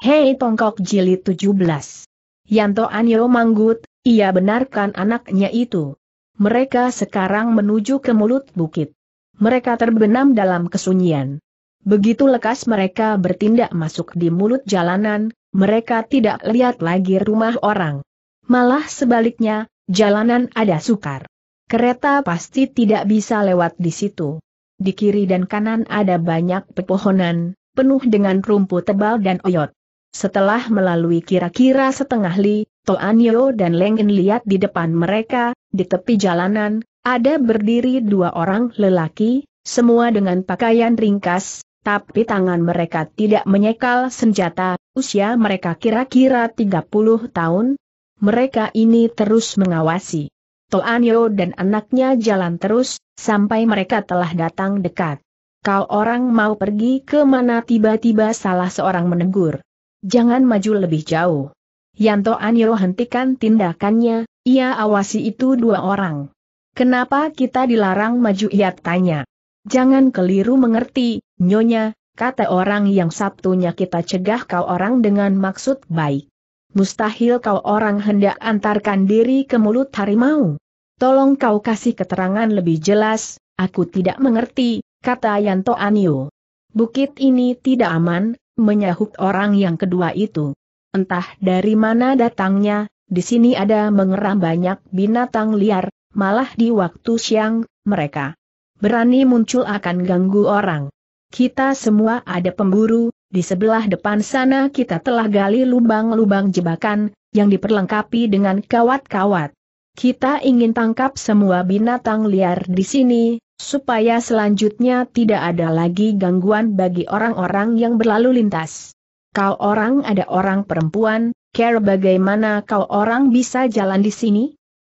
Hei Tongkok Jilid 17. Yanto Anyo Manggut, ia benarkan anaknya itu. Mereka sekarang menuju ke mulut bukit. Mereka terbenam dalam kesunyian. Begitu lekas mereka bertindak masuk di mulut jalanan, mereka tidak lihat lagi rumah orang. Malah sebaliknya, jalanan ada sukar. Kereta pasti tidak bisa lewat di situ. Di kiri dan kanan ada banyak pepohonan, penuh dengan rumput tebal dan oyot. Setelah melalui kira-kira setengah li, Toan Yeo dan Leng lihat di depan mereka, di tepi jalanan, ada berdiri dua orang lelaki, semua dengan pakaian ringkas, tapi tangan mereka tidak menyekal senjata, usia mereka kira-kira 30 tahun. Mereka ini terus mengawasi. Toan Yeo dan anaknya jalan terus, sampai mereka telah datang dekat. Kau orang mau pergi ke mana tiba-tiba salah seorang menegur. Jangan maju lebih jauh. Yanto Aniro hentikan tindakannya, ia awasi itu dua orang. Kenapa kita dilarang maju ia tanya. Jangan keliru mengerti, nyonya, kata orang yang Sabtunya kita cegah kau orang dengan maksud baik. Mustahil kau orang hendak antarkan diri ke mulut harimau. Tolong kau kasih keterangan lebih jelas, aku tidak mengerti, kata Yanto Anio. Bukit ini tidak aman, menyahut orang yang kedua itu. Entah dari mana datangnya, di sini ada mengeram banyak binatang liar, malah di waktu siang, mereka berani muncul akan ganggu orang. Kita semua ada pemburu, di sebelah depan sana kita telah gali lubang-lubang jebakan, yang diperlengkapi dengan kawat-kawat. Kita ingin tangkap semua binatang liar di sini, supaya selanjutnya tidak ada lagi gangguan bagi orang-orang yang berlalu lintas. Kau orang ada orang perempuan, care bagaimana kau orang bisa jalan di sini?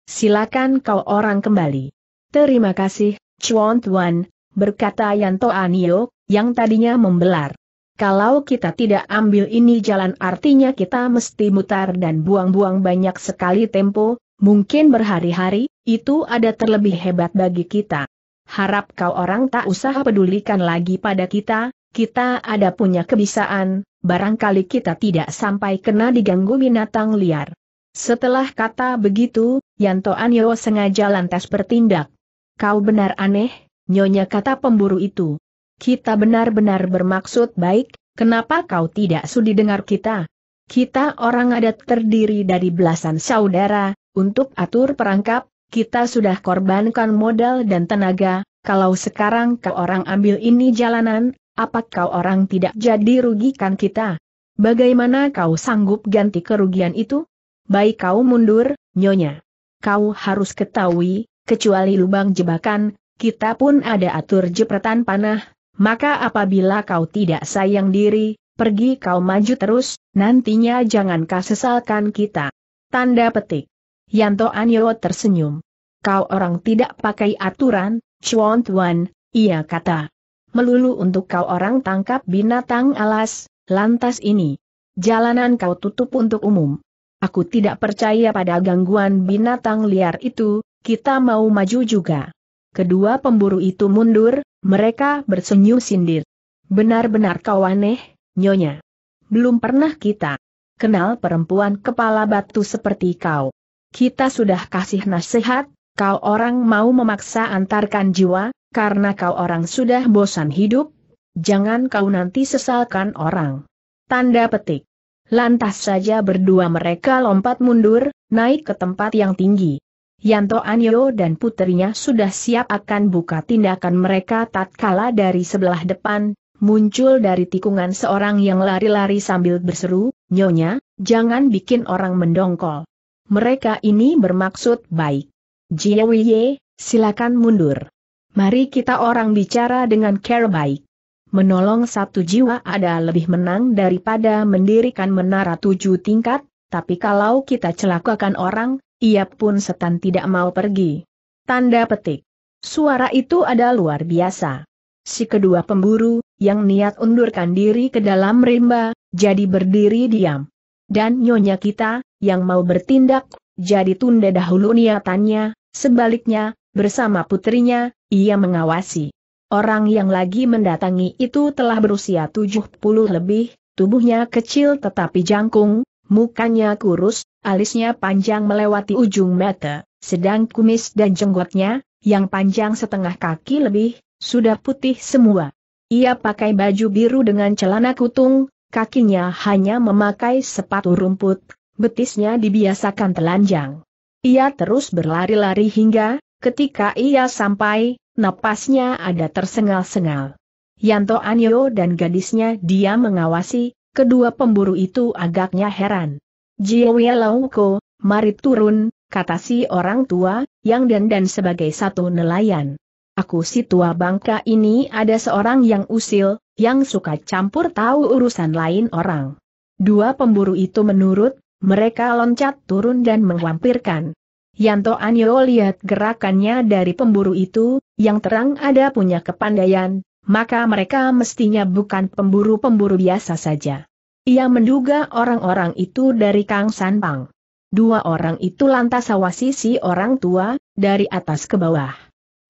Silakan kau orang kembali. Terima kasih, Chuan Tuan, berkata Yanto Anio, yang tadinya membelar. Kalau kita tidak ambil ini jalan artinya kita mesti mutar dan buang-buang banyak sekali tempo, Mungkin berhari-hari, itu ada terlebih hebat bagi kita. Harap kau orang tak usah pedulikan lagi pada kita, kita ada punya kebisaan, barangkali kita tidak sampai kena diganggu binatang liar. Setelah kata begitu, Yanto Anyo sengaja lantas bertindak. Kau benar aneh, nyonya kata pemburu itu. Kita benar-benar bermaksud baik, kenapa kau tidak sudi dengar kita? Kita orang adat terdiri dari belasan saudara, untuk atur perangkap, kita sudah korbankan modal dan tenaga, kalau sekarang kau orang ambil ini jalanan, apa kau orang tidak jadi rugikan kita? Bagaimana kau sanggup ganti kerugian itu? Baik kau mundur, nyonya. Kau harus ketahui, kecuali lubang jebakan, kita pun ada atur jepretan panah, maka apabila kau tidak sayang diri, pergi kau maju terus, nantinya jangan kau sesalkan kita. Tanda petik. Yanto Anyo tersenyum. Kau orang tidak pakai aturan, Chuan Tuan, ia kata. Melulu untuk kau orang tangkap binatang alas, lantas ini. Jalanan kau tutup untuk umum. Aku tidak percaya pada gangguan binatang liar itu, kita mau maju juga. Kedua pemburu itu mundur, mereka bersenyum sindir. Benar-benar kau aneh, nyonya. Belum pernah kita kenal perempuan kepala batu seperti kau. Kita sudah kasih nasihat, kau orang mau memaksa antarkan jiwa, karena kau orang sudah bosan hidup, jangan kau nanti sesalkan orang. Tanda petik. Lantas saja berdua mereka lompat mundur, naik ke tempat yang tinggi. Yanto Anyo dan putrinya sudah siap akan buka tindakan mereka tatkala dari sebelah depan, muncul dari tikungan seorang yang lari-lari sambil berseru, Nyonya, jangan bikin orang mendongkol mereka ini bermaksud baik. Jiawiye, silakan mundur. Mari kita orang bicara dengan care baik. Menolong satu jiwa ada lebih menang daripada mendirikan menara tujuh tingkat, tapi kalau kita celakakan orang, ia pun setan tidak mau pergi. Tanda petik. Suara itu ada luar biasa. Si kedua pemburu, yang niat undurkan diri ke dalam rimba, jadi berdiri diam. Dan nyonya kita, yang mau bertindak, jadi tunda dahulu niatannya, sebaliknya, bersama putrinya, ia mengawasi. Orang yang lagi mendatangi itu telah berusia 70 lebih, tubuhnya kecil tetapi jangkung, mukanya kurus, alisnya panjang melewati ujung mata, sedang kumis dan jenggotnya, yang panjang setengah kaki lebih, sudah putih semua. Ia pakai baju biru dengan celana kutung, kakinya hanya memakai sepatu rumput, betisnya dibiasakan telanjang. Ia terus berlari-lari hingga, ketika ia sampai, napasnya ada tersengal-sengal. Yanto Anyo dan gadisnya dia mengawasi, kedua pemburu itu agaknya heran. Jiwe Lauko, mari turun, kata si orang tua, yang dan dan sebagai satu nelayan. Aku si tua bangka ini ada seorang yang usil, yang suka campur tahu urusan lain orang. Dua pemburu itu menurut, mereka loncat turun dan menghampirkan. Yanto Anyo lihat gerakannya dari pemburu itu, yang terang ada punya kepandaian, maka mereka mestinya bukan pemburu-pemburu biasa saja. Ia menduga orang-orang itu dari Kang Sanpang. Dua orang itu lantas awasi si orang tua, dari atas ke bawah.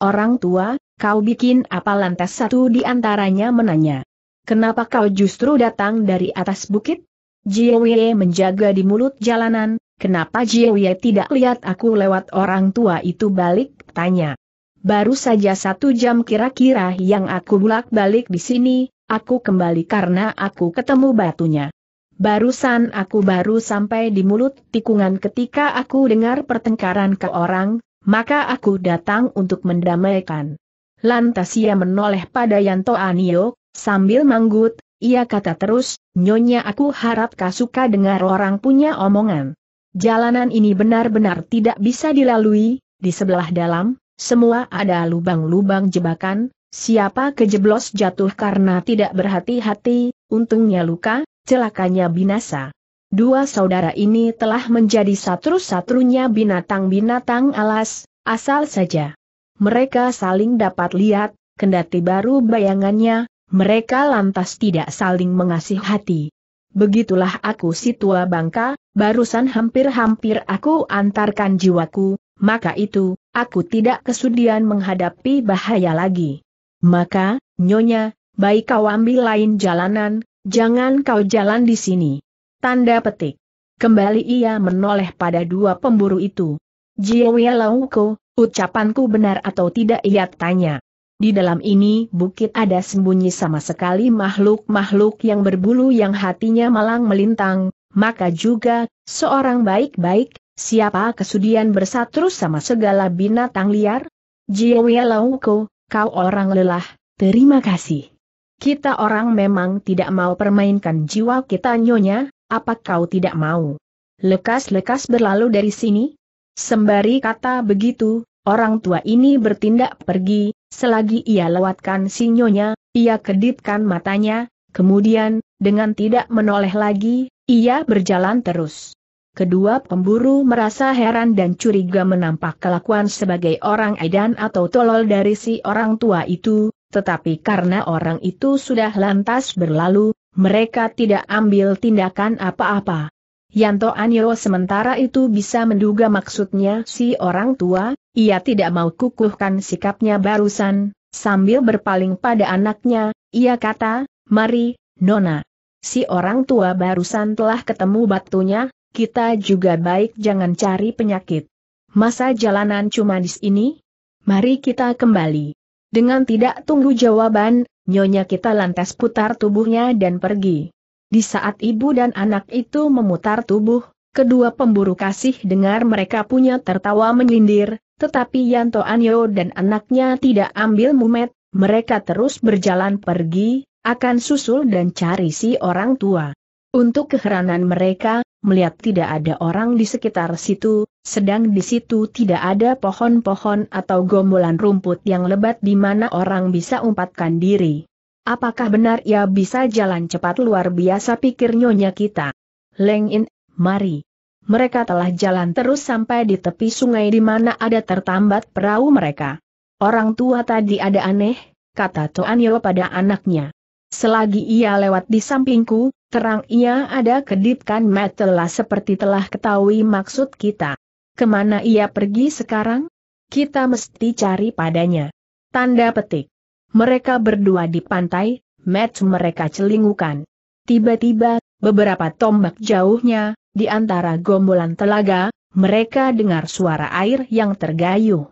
Orang tua, kau bikin apa lantas satu di antaranya menanya. Kenapa kau justru datang dari atas bukit? Jiewie menjaga di mulut jalanan, kenapa Jiewie tidak lihat aku lewat orang tua itu balik, tanya. Baru saja satu jam kira-kira yang aku bulak balik di sini, aku kembali karena aku ketemu batunya. Barusan aku baru sampai di mulut tikungan ketika aku dengar pertengkaran ke orang, maka aku datang untuk mendamaikan. Lantas ia menoleh pada Yanto Anio, sambil manggut, ia kata terus, Nyonya aku harap kau suka dengar orang punya omongan. Jalanan ini benar-benar tidak bisa dilalui, di sebelah dalam, semua ada lubang-lubang jebakan, siapa kejeblos jatuh karena tidak berhati-hati, untungnya luka, celakanya binasa. Dua saudara ini telah menjadi satu-satunya binatang-binatang alas, asal saja. Mereka saling dapat lihat, kendati baru bayangannya, mereka lantas tidak saling mengasih hati. Begitulah aku si tua bangka, barusan hampir-hampir aku antarkan jiwaku, maka itu, aku tidak kesudian menghadapi bahaya lagi. Maka, nyonya, baik kau ambil lain jalanan, jangan kau jalan di sini. Tanda petik. Kembali ia menoleh pada dua pemburu itu. Jiwe Lauko, ucapanku benar atau tidak ia tanya. Di dalam ini bukit ada sembunyi sama sekali makhluk-makhluk yang berbulu yang hatinya malang melintang, maka juga, seorang baik-baik, siapa kesudian bersatu sama segala binatang liar? Jiwe Lauko, kau orang lelah, terima kasih. Kita orang memang tidak mau permainkan jiwa kita nyonya, apa kau tidak mau? Lekas-lekas berlalu dari sini? Sembari kata begitu, orang tua ini bertindak pergi, Selagi ia lewatkan sinyonya, ia kedipkan matanya, kemudian, dengan tidak menoleh lagi, ia berjalan terus. Kedua pemburu merasa heran dan curiga menampak kelakuan sebagai orang edan atau tolol dari si orang tua itu, tetapi karena orang itu sudah lantas berlalu, mereka tidak ambil tindakan apa-apa. Yanto Anyo sementara itu bisa menduga maksudnya si orang tua, ia tidak mau kukuhkan sikapnya barusan, sambil berpaling pada anaknya, ia kata, mari, Nona. Si orang tua barusan telah ketemu batunya, kita juga baik jangan cari penyakit. Masa jalanan cuma di sini? Mari kita kembali. Dengan tidak tunggu jawaban, nyonya kita lantas putar tubuhnya dan pergi. Di saat ibu dan anak itu memutar tubuh, kedua pemburu kasih dengar mereka punya tertawa menyindir, tetapi Yanto Anyo dan anaknya tidak ambil mumet, mereka terus berjalan pergi, akan susul dan cari si orang tua. Untuk keheranan mereka, melihat tidak ada orang di sekitar situ, sedang di situ tidak ada pohon-pohon atau gombolan rumput yang lebat di mana orang bisa umpatkan diri. Apakah benar ia bisa jalan cepat luar biasa pikir nyonya kita? Leng In, mari. Mereka telah jalan terus sampai di tepi sungai di mana ada tertambat perahu mereka. Orang tua tadi ada aneh, kata Yo pada anaknya. Selagi ia lewat di sampingku, terang ia ada kedipkan metelah seperti telah ketahui maksud kita. Kemana ia pergi sekarang? Kita mesti cari padanya. Tanda petik. Mereka berdua di pantai, match mereka celingukan. Tiba-tiba, beberapa tombak jauhnya, di antara gombolan telaga, mereka dengar suara air yang tergayuh.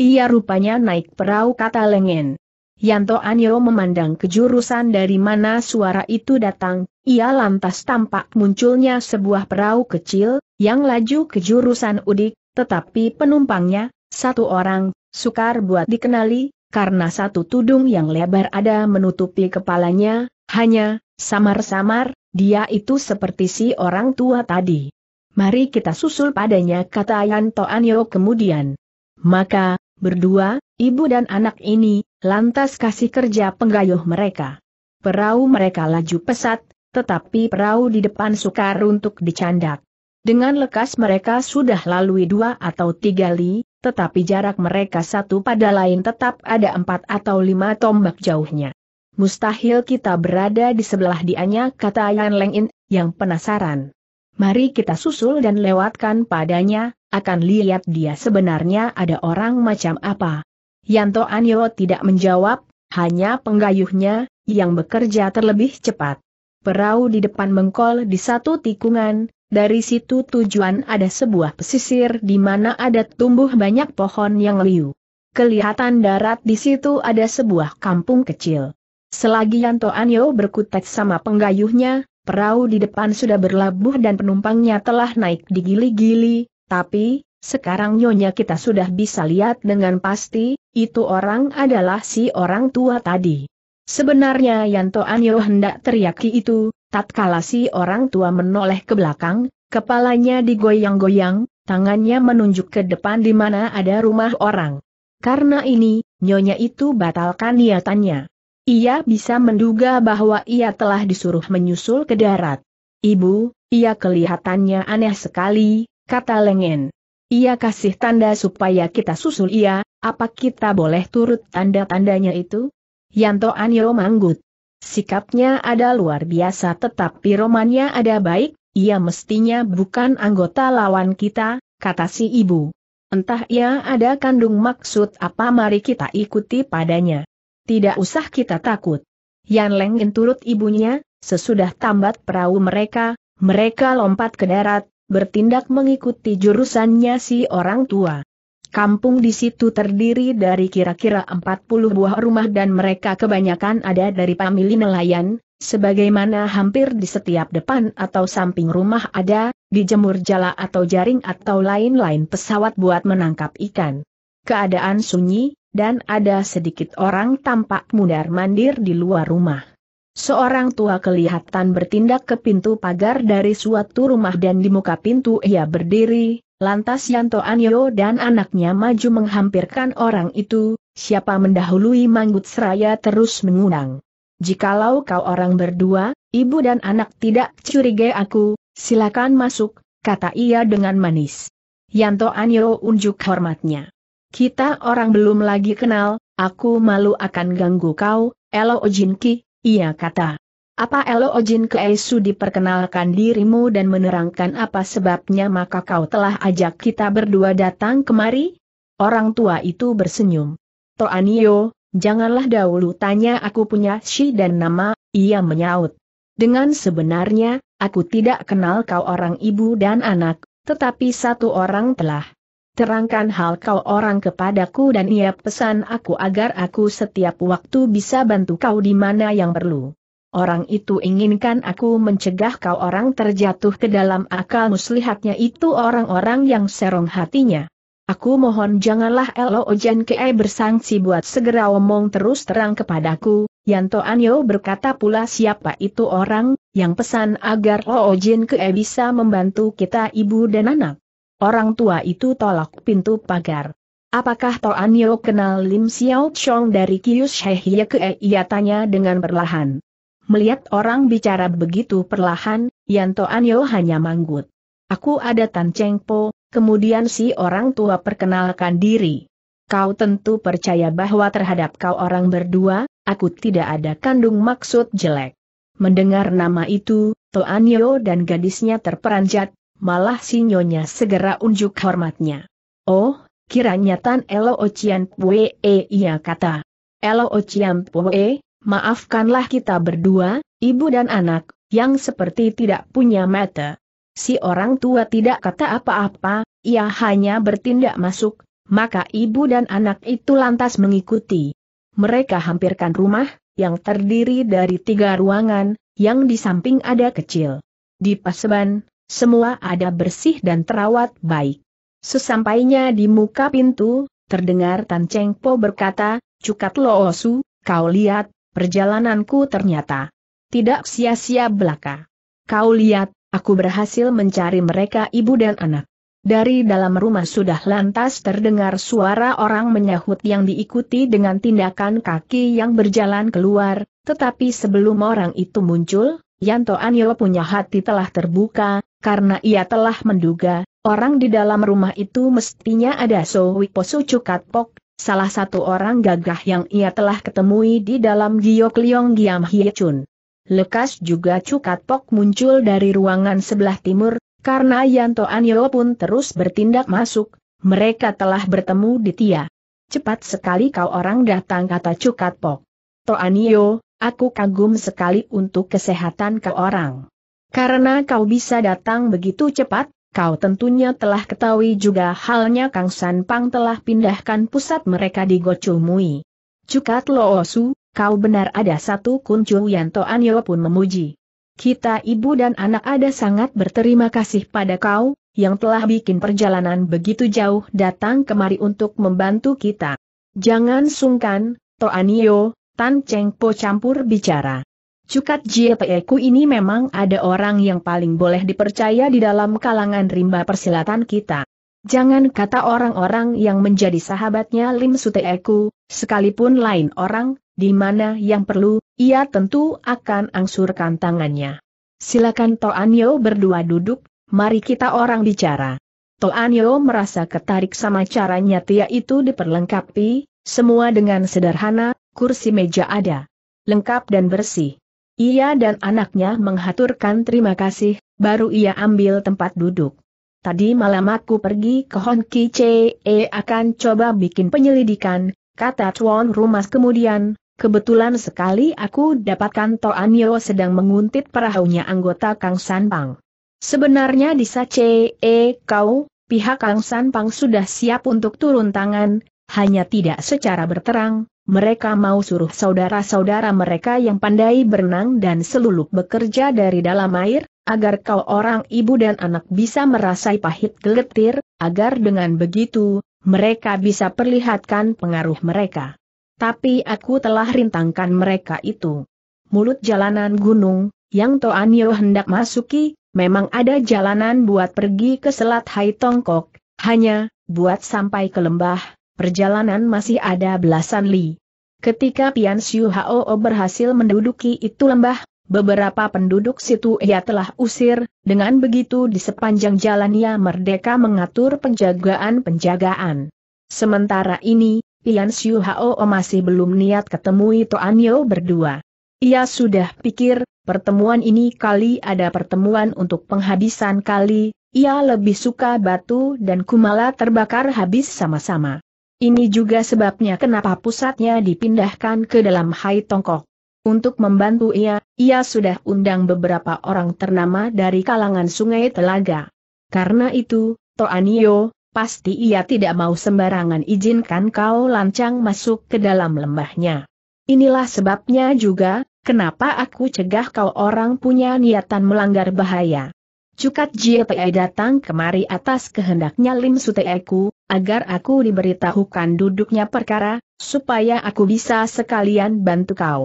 Ia rupanya naik perahu kata lengen. Yanto Anyo memandang kejurusan dari mana suara itu datang, ia lantas tampak munculnya sebuah perahu kecil, yang laju kejurusan udik, tetapi penumpangnya, satu orang, sukar buat dikenali, karena satu tudung yang lebar ada menutupi kepalanya, hanya, samar-samar, dia itu seperti si orang tua tadi. Mari kita susul padanya kata Yanto Anyo kemudian. Maka, berdua, ibu dan anak ini, lantas kasih kerja penggayuh mereka. Perahu mereka laju pesat, tetapi perahu di depan sukar untuk dicandak. Dengan lekas mereka sudah lalui dua atau tiga li, tetapi jarak mereka satu pada lain tetap ada empat atau lima tombak jauhnya. Mustahil kita berada di sebelah dianya kata Yan Leng yang penasaran. Mari kita susul dan lewatkan padanya, akan lihat dia sebenarnya ada orang macam apa. Yanto Anyo tidak menjawab, hanya penggayuhnya, yang bekerja terlebih cepat. Perahu di depan mengkol di satu tikungan, dari situ tujuan ada sebuah pesisir di mana ada tumbuh banyak pohon yang liu. Kelihatan darat di situ ada sebuah kampung kecil. Selagi Yanto Anyo berkutat sama penggayuhnya, perahu di depan sudah berlabuh dan penumpangnya telah naik di gili-gili, tapi, sekarang nyonya kita sudah bisa lihat dengan pasti, itu orang adalah si orang tua tadi. Sebenarnya Yanto Anyo hendak teriaki itu, tatkala si orang tua menoleh ke belakang, kepalanya digoyang-goyang, tangannya menunjuk ke depan di mana ada rumah orang. Karena ini, nyonya itu batalkan niatannya. Ia bisa menduga bahwa ia telah disuruh menyusul ke darat. Ibu, ia kelihatannya aneh sekali, kata Lengen. Ia kasih tanda supaya kita susul ia, apa kita boleh turut tanda-tandanya itu? Yanto Anyo manggut. Sikapnya ada luar biasa tetapi romannya ada baik, ia mestinya bukan anggota lawan kita, kata si ibu. Entah ia ada kandung maksud apa mari kita ikuti padanya. Tidak usah kita takut. Yan Leng turut ibunya, sesudah tambat perahu mereka, mereka lompat ke darat, bertindak mengikuti jurusannya si orang tua. Kampung di situ terdiri dari kira-kira 40 buah rumah dan mereka kebanyakan ada dari famili nelayan, sebagaimana hampir di setiap depan atau samping rumah ada, dijemur jala atau jaring atau lain-lain pesawat buat menangkap ikan. Keadaan sunyi, dan ada sedikit orang tampak mundar-mandir di luar rumah. Seorang tua kelihatan bertindak ke pintu pagar dari suatu rumah dan di muka pintu ia berdiri, lantas Yanto Anyo dan anaknya maju menghampirkan orang itu, siapa mendahului Manggut Seraya terus mengundang. Jikalau kau orang berdua, ibu dan anak tidak curiga aku, silakan masuk, kata ia dengan manis. Yanto Anyo unjuk hormatnya. Kita orang belum lagi kenal, aku malu akan ganggu kau, Elo Ojinki, ia kata, apa Elo Ojin Keesu diperkenalkan dirimu dan menerangkan apa sebabnya maka kau telah ajak kita berdua datang kemari? Orang tua itu bersenyum. Toanio, janganlah dahulu tanya aku punya si dan nama, ia menyaut. Dengan sebenarnya, aku tidak kenal kau orang ibu dan anak, tetapi satu orang telah terangkan hal kau orang kepadaku dan ia pesan aku agar aku setiap waktu bisa bantu kau di mana yang perlu. Orang itu inginkan aku mencegah kau orang terjatuh ke dalam akal muslihatnya itu orang-orang yang serong hatinya. Aku mohon janganlah Elo Ojan Kei bersangsi buat segera omong terus terang kepadaku, Yanto Anyo berkata pula siapa itu orang, yang pesan agar Lo Ojan Kei bisa membantu kita ibu dan anak orang tua itu tolak pintu pagar. Apakah Toan Yeo kenal Lim Xiao Chong dari Kius Hehye Ke? Ia tanya dengan perlahan. Melihat orang bicara begitu perlahan, Yan Toan Yeo hanya manggut. Aku ada Tan Cheng Po, kemudian si orang tua perkenalkan diri. Kau tentu percaya bahwa terhadap kau orang berdua, aku tidak ada kandung maksud jelek. Mendengar nama itu, Toan Yeo dan gadisnya terperanjat, malah sinyonya segera unjuk hormatnya. Oh, kiranya Tan Elo Ocian Pue, eh, ia kata. Elo Ocian Pue, maafkanlah kita berdua, ibu dan anak, yang seperti tidak punya mata. Si orang tua tidak kata apa-apa, ia hanya bertindak masuk, maka ibu dan anak itu lantas mengikuti. Mereka hampirkan rumah, yang terdiri dari tiga ruangan, yang di samping ada kecil. Di paseban, semua ada bersih dan terawat baik. Sesampainya di muka pintu, terdengar Tan Cheng Po berkata, Cukat Lo Osu, kau lihat, perjalananku ternyata tidak sia-sia belaka. Kau lihat, aku berhasil mencari mereka ibu dan anak. Dari dalam rumah sudah lantas terdengar suara orang menyahut yang diikuti dengan tindakan kaki yang berjalan keluar, tetapi sebelum orang itu muncul, Yanto Anilo punya hati telah terbuka, karena ia telah menduga, orang di dalam rumah itu mestinya ada Cukat Sucukatpok, salah satu orang gagah yang ia telah ketemui di dalam Giok Liong Giam Hiechun. Lekas juga Cukat Pok muncul dari ruangan sebelah timur, karena Yanto Anilo pun terus bertindak masuk, mereka telah bertemu di Tia. Cepat sekali kau orang datang kata Cukat Cukatpok. Toanio, Aku kagum sekali untuk kesehatan ke orang. Karena kau bisa datang begitu cepat, kau tentunya telah ketahui juga halnya Kang San Pang telah pindahkan pusat mereka di Gochumui. Cukat Loosu, kau benar ada satu kuncu Yanto Anyo pun memuji. Kita ibu dan anak ada sangat berterima kasih pada kau, yang telah bikin perjalanan begitu jauh datang kemari untuk membantu kita. Jangan sungkan, Toanio, Tan Cheng Po campur bicara. Cukat Jiepeku ini memang ada orang yang paling boleh dipercaya di dalam kalangan rimba persilatan kita. Jangan kata orang-orang yang menjadi sahabatnya Lim Suteeku, sekalipun lain orang, di mana yang perlu, ia tentu akan angsurkan tangannya. Silakan Toanyo berdua duduk, mari kita orang bicara. Toanyo merasa ketarik sama caranya Tia itu diperlengkapi, semua dengan sederhana, kursi meja ada. Lengkap dan bersih. Ia dan anaknya menghaturkan terima kasih, baru ia ambil tempat duduk. Tadi malam aku pergi ke Honki Chee akan coba bikin penyelidikan, kata tuan Rumas kemudian, kebetulan sekali aku dapatkan Toanyo sedang menguntit perahunya anggota Kang Sanpang. Sebenarnya di Sace e kau, pihak Kang Sanpang sudah siap untuk turun tangan, hanya tidak secara berterang, mereka mau suruh saudara-saudara mereka yang pandai berenang dan seluluk bekerja dari dalam air, agar kau orang ibu dan anak bisa merasai pahit geletir, agar dengan begitu, mereka bisa perlihatkan pengaruh mereka. Tapi aku telah rintangkan mereka itu. Mulut jalanan gunung, yang Toanio hendak masuki, memang ada jalanan buat pergi ke Selat Hai Tongkok, hanya, buat sampai ke lembah, perjalanan masih ada belasan li. Ketika Pian Siu Hao berhasil menduduki itu lembah, beberapa penduduk situ ia telah usir, dengan begitu di sepanjang jalan ia merdeka mengatur penjagaan-penjagaan. Sementara ini, Pian Siu Hao masih belum niat ketemui Toan Yeo berdua. Ia sudah pikir, pertemuan ini kali ada pertemuan untuk penghabisan kali, ia lebih suka batu dan kumala terbakar habis sama-sama. Ini juga sebabnya kenapa pusatnya dipindahkan ke dalam Hai Tongkok. Untuk membantu ia, ia sudah undang beberapa orang ternama dari kalangan sungai Telaga. Karena itu, Toanio, pasti ia tidak mau sembarangan izinkan kau lancang masuk ke dalam lembahnya. Inilah sebabnya juga, kenapa aku cegah kau orang punya niatan melanggar bahaya. Cukat Jie datang kemari atas kehendaknya Lim Suteku, agar aku diberitahukan duduknya perkara, supaya aku bisa sekalian bantu kau.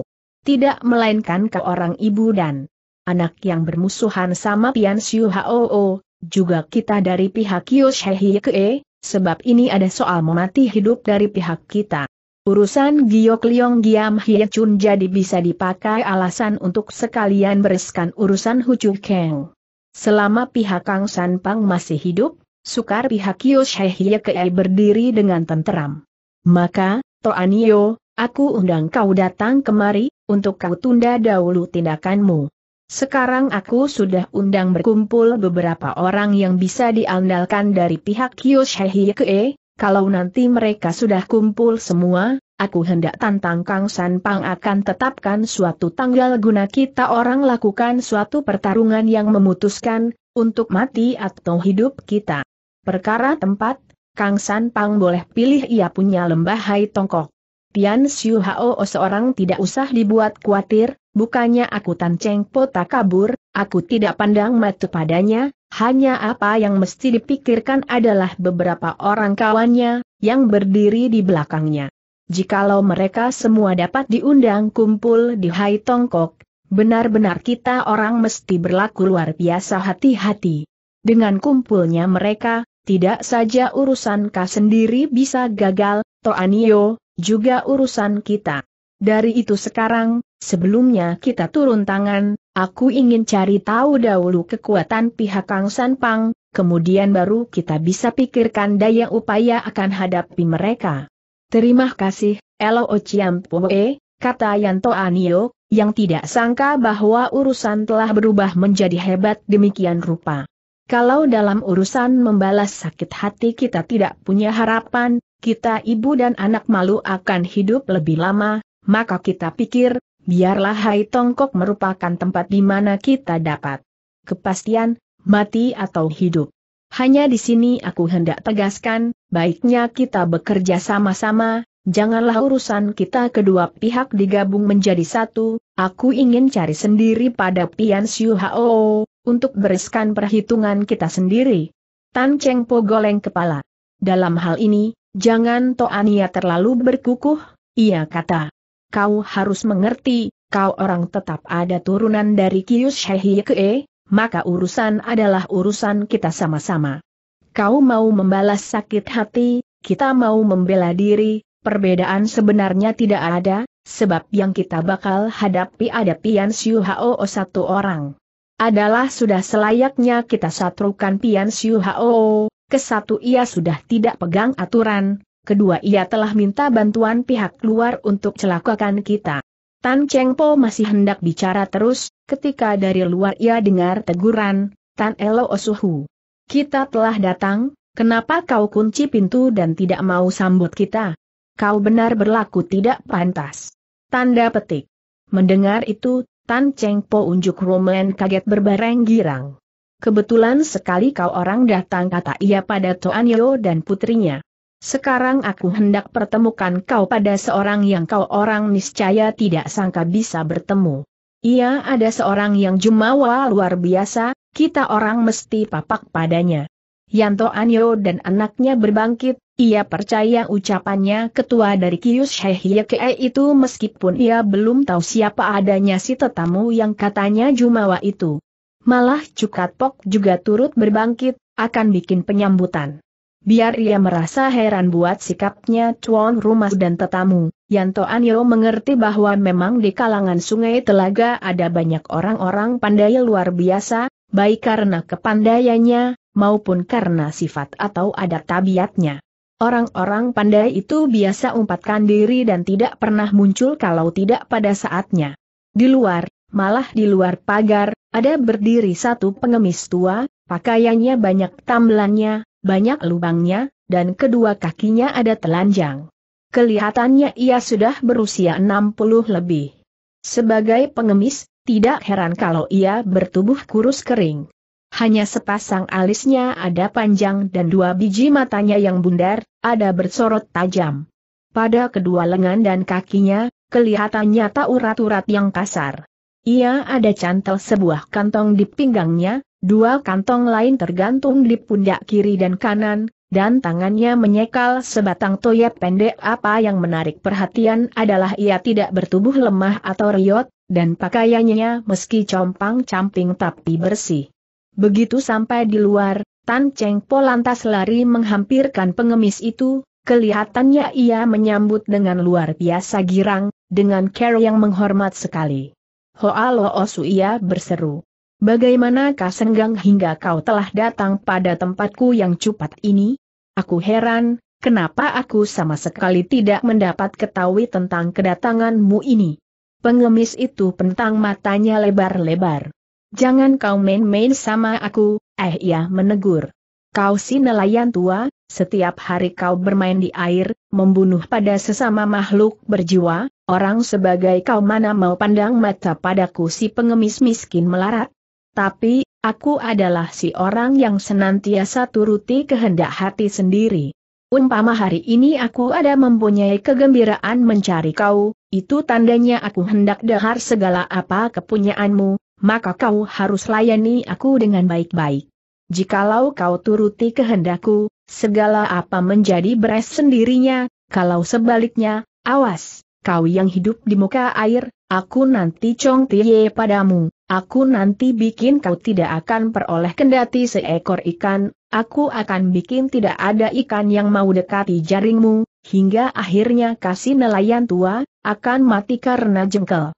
Tidak melainkan ke orang ibu dan anak yang bermusuhan sama Pian Siu Hoo, juga kita dari pihak Yoshihie Kee, sebab ini ada soal memati hidup dari pihak kita. Urusan Giok Liong Giam Hie Chun jadi bisa dipakai alasan untuk sekalian bereskan urusan Hu Chu Keng. Selama pihak Kang San Pang masih hidup, Sukar pihak Shehye Kei berdiri dengan tenteram. Maka, Toanio, aku undang kau datang kemari, untuk kau tunda dahulu tindakanmu. Sekarang aku sudah undang berkumpul beberapa orang yang bisa diandalkan dari pihak Kei, kalau nanti mereka sudah kumpul semua, aku hendak tantang Kang San Pang akan tetapkan suatu tanggal guna kita orang lakukan suatu pertarungan yang memutuskan, untuk mati atau hidup kita. Perkara tempat, Kang San Pang boleh pilih ia punya lembah Hai Tongkok. Tian Xiu Hao seorang tidak usah dibuat khawatir, bukannya aku Tan Cheng Po tak kabur, aku tidak pandang mata padanya, hanya apa yang mesti dipikirkan adalah beberapa orang kawannya, yang berdiri di belakangnya. Jikalau mereka semua dapat diundang kumpul di Hai Tongkok, benar-benar kita orang mesti berlaku luar biasa hati-hati. Dengan kumpulnya mereka, tidak saja urusan kau sendiri bisa gagal, Toanio, juga urusan kita. Dari itu sekarang, sebelumnya kita turun tangan, aku ingin cari tahu dahulu kekuatan pihak Kang San Pang, kemudian baru kita bisa pikirkan daya upaya akan hadapi mereka. Terima kasih, Elo Ociampoe, kata Yanto Anio, yang tidak sangka bahwa urusan telah berubah menjadi hebat demikian rupa. Kalau dalam urusan membalas sakit hati kita tidak punya harapan, kita ibu dan anak malu akan hidup lebih lama, maka kita pikir, biarlah Hai Tongkok merupakan tempat di mana kita dapat kepastian, mati atau hidup. Hanya di sini aku hendak tegaskan, baiknya kita bekerja sama-sama, janganlah urusan kita kedua pihak digabung menjadi satu, aku ingin cari sendiri pada Pian Siu Hao, untuk bereskan perhitungan kita sendiri. Tan Cheng Po goleng kepala. Dalam hal ini, jangan Toania terlalu berkukuh, ia kata. Kau harus mengerti, kau orang tetap ada turunan dari Kius Ke, maka urusan adalah urusan kita sama-sama. Kau mau membalas sakit hati, kita mau membela diri, perbedaan sebenarnya tidak ada, sebab yang kita bakal hadapi ada Pian Siu Hao satu orang adalah sudah selayaknya kita satrukan Pian Siu Hao, kesatu ia sudah tidak pegang aturan, kedua ia telah minta bantuan pihak luar untuk celakakan kita. Tan Cheng Po masih hendak bicara terus, ketika dari luar ia dengar teguran, Tan Elo Osuhu. Kita telah datang, kenapa kau kunci pintu dan tidak mau sambut kita? Kau benar berlaku tidak pantas. Tanda petik. Mendengar itu, Tan Cheng Po unjuk Roman kaget berbareng girang. Kebetulan sekali kau orang datang kata ia pada Toan Yeo dan putrinya. Sekarang aku hendak pertemukan kau pada seorang yang kau orang niscaya tidak sangka bisa bertemu. Ia ada seorang yang jumawa luar biasa, kita orang mesti papak padanya. Yanto Anyo dan anaknya berbangkit, ia percaya ucapannya ketua dari Kius Hehyekei itu meskipun ia belum tahu siapa adanya si tetamu yang katanya Jumawa itu. Malah Cukat Pok juga turut berbangkit, akan bikin penyambutan. Biar ia merasa heran buat sikapnya tuan rumah dan tetamu, Yanto Anyo mengerti bahwa memang di kalangan sungai telaga ada banyak orang-orang pandai luar biasa, baik karena kepandaiannya, maupun karena sifat atau adat tabiatnya. Orang-orang pandai itu biasa umpatkan diri dan tidak pernah muncul kalau tidak pada saatnya. Di luar, malah di luar pagar, ada berdiri satu pengemis tua, pakaiannya banyak tamblannya, banyak lubangnya, dan kedua kakinya ada telanjang. Kelihatannya ia sudah berusia 60 lebih. Sebagai pengemis, tidak heran kalau ia bertubuh kurus kering. Hanya sepasang alisnya ada panjang dan dua biji matanya yang bundar, ada bersorot tajam. Pada kedua lengan dan kakinya, kelihatannya nyata urat-urat yang kasar. Ia ada cantel sebuah kantong di pinggangnya, dua kantong lain tergantung di pundak kiri dan kanan, dan tangannya menyekal sebatang toyet pendek apa yang menarik perhatian adalah ia tidak bertubuh lemah atau riot, dan pakaiannya meski compang-camping tapi bersih. Begitu sampai di luar, Tan Cheng Po lantas lari menghampirkan pengemis itu, kelihatannya ia menyambut dengan luar biasa girang, dengan care yang menghormat sekali. Hoa Lo Osu ia berseru. Bagaimanakah senggang hingga kau telah datang pada tempatku yang cupat ini? Aku heran, kenapa aku sama sekali tidak mendapat ketahui tentang kedatanganmu ini? Pengemis itu pentang matanya lebar-lebar. Jangan kau main-main sama aku, eh ia menegur. Kau si nelayan tua, setiap hari kau bermain di air, membunuh pada sesama makhluk berjiwa, orang sebagai kau mana mau pandang mata padaku si pengemis miskin melarat. Tapi, aku adalah si orang yang senantiasa turuti kehendak hati sendiri. Umpama hari ini aku ada mempunyai kegembiraan mencari kau, itu tandanya aku hendak dahar segala apa kepunyaanmu, maka kau harus layani aku dengan baik-baik. Jikalau kau turuti kehendakku, segala apa menjadi beres sendirinya, kalau sebaliknya, awas, kau yang hidup di muka air, aku nanti cong tiye padamu, aku nanti bikin kau tidak akan peroleh kendati seekor ikan, aku akan bikin tidak ada ikan yang mau dekati jaringmu, hingga akhirnya kasih nelayan tua, akan mati karena jengkel.